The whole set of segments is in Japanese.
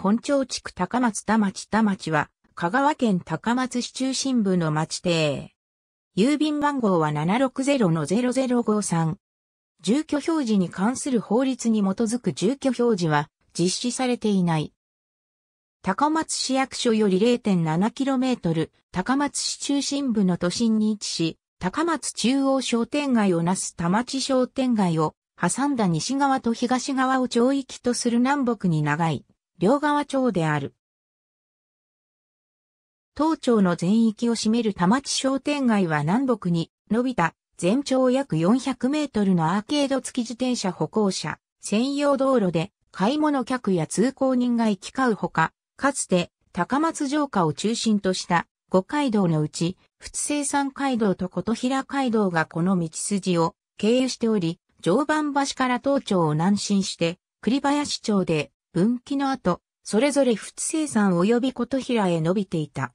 本町地区高松田町田町は、香川県高松市中心部の町邸。郵便番号は760-0053。住居表示に関する法律に基づく住居表示は実施されていない。高松市役所より 0.7km、高松市中心部の都心に位置し、高松中央商店街をなす田町商店街を挟んだ西側と東側を町域とする南北に長い両側町である。当町の全域を占める田町商店街は南北に伸びた全長約400メートルのアーケード付き自転車歩行者専用道路で買い物客や通行人が行き交うほか、かつて高松城下を中心とした五街道のうち、仏生産街道と琴平街道がこの道筋を経由しており、常磐橋から東町を南進して、栗林町で分岐の後、それぞれ仏生産及び琴平へ伸びていた。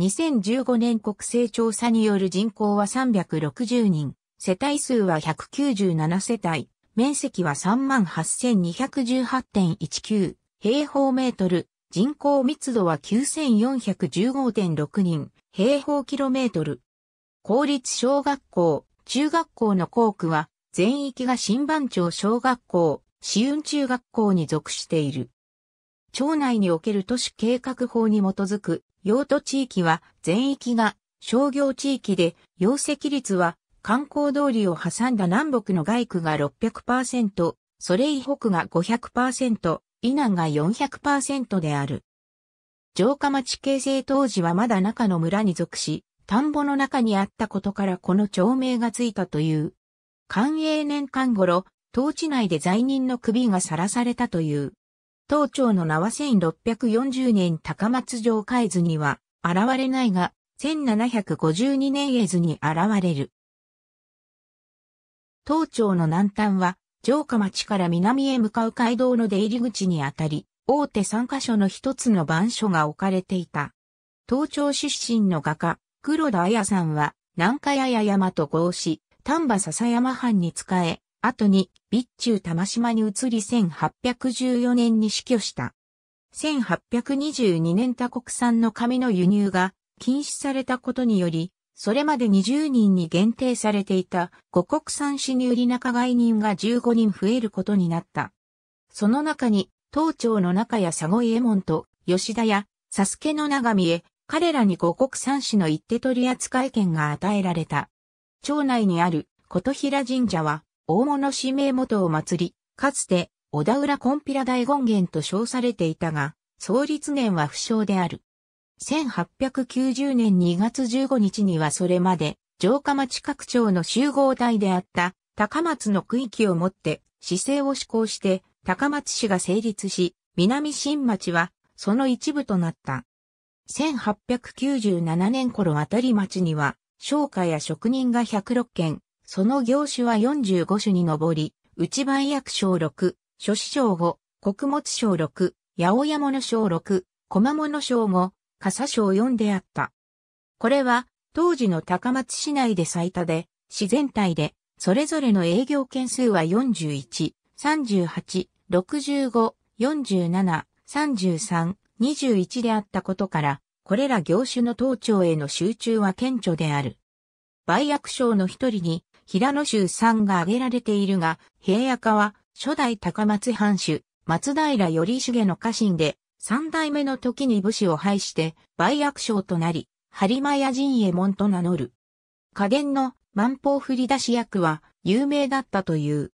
2015年国勢調査による人口は360人、世帯数は197世帯、面積は38,218.19平方メートル、人口密度は9415.6人平方キロメートル。公立小学校、中学校の校区は、全域が新番町小学校、紫雲中学校に属している。町内における都市計画法に基づく用途地域は全域が商業地域で、容積率は観光通りを挟んだ南北の外区が600%、それ以北が500%、以南が400%である。城下町形成当時はまだ中の村に属し、田んぼの中にあったことからこの町名がついたという。寛永年間頃、当地内で罪人の首がさらされたという。当庁の名は1640年高松城海図には現れないが、1752年絵図に現れる。東町の南端は、城下町から南へ向かう街道の出入り口にあたり、大手3カ所の一つの番所が置かれていた。東町出身の画家、黒田綾さんは、南海綾山と合し、丹波笹山藩に仕え、後に備中玉島に移り1814年に死去した。1822年他国産の紙の輸入が禁止されたことにより、それまで20人に限定されていた五国産紙に売り仲買人が15人増えることになった。その中に、東町の中や佐護右衛門と吉田や佐助の長見へ、彼らに五国産紙の一手取り扱い権が与えられた。町内にある琴平神社は、大物氏名元を祭り、かつて、小田浦コンピラ大権現と称されていたが、創立年は不詳である。1890年2月15日にはそれまで、城下町各町の集合体であった、高松の区域をもって、市政を施行して、高松市が成立し、南新町は、その一部となった。1897年頃あたり町には、商家や職人が106件、その業種は45種に上り、内売役賞6、諸子賞5、穀物賞6、八百屋物賞6、駒物賞5、笠賞4であった。これは、当時の高松市内で最多で、市全体で、それぞれの営業件数は41、38、65、47、33、21であったことから、これら業種の当庁への集中は顕著である。売役賞の一人に、平野州産が挙げられているが、平野家は初代高松藩主、松平頼重の家臣で、三代目の時に武士を廃して、売役将となり、播磨屋陣衛門と名乗る。加減の万法振り出し役は有名だったという。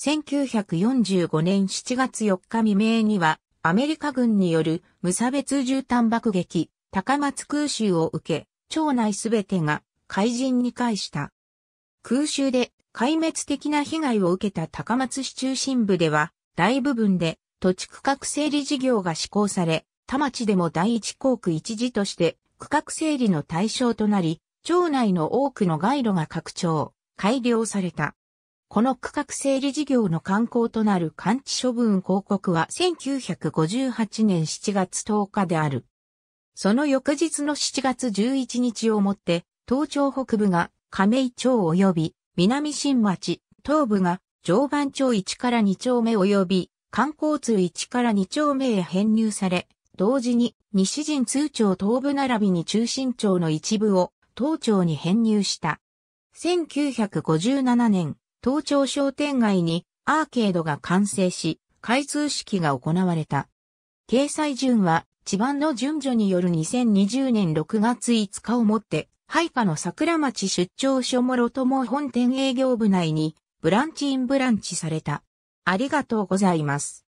1945年7月4日未明には、アメリカ軍による無差別絨毯爆撃、高松空襲を受け、町内すべてが海人に返した。空襲で壊滅的な被害を受けた高松市中心部では、大部分で土地区画整理事業が施行され、田町でも第一航区一時として区画整理の対象となり、町内の多くの街路が拡張、改良された。この区画整理事業の観光となる完治処分広告は1958年7月10日である。その翌日の7月11日をもって、東町北部が亀井町及び南新町、東部が常磐町1から2丁目及び観光通1から2丁目へ編入され、同時に西陣通町東部並びに中心町の一部を東町に編入した。1957年、東町商店街にアーケードが完成し、開通式が行われた。掲載順は、地盤の順序による2020年6月5日をもって、配下の桜町出張所もろとも本店営業部内にブランチインブランチされた。ありがとうございます。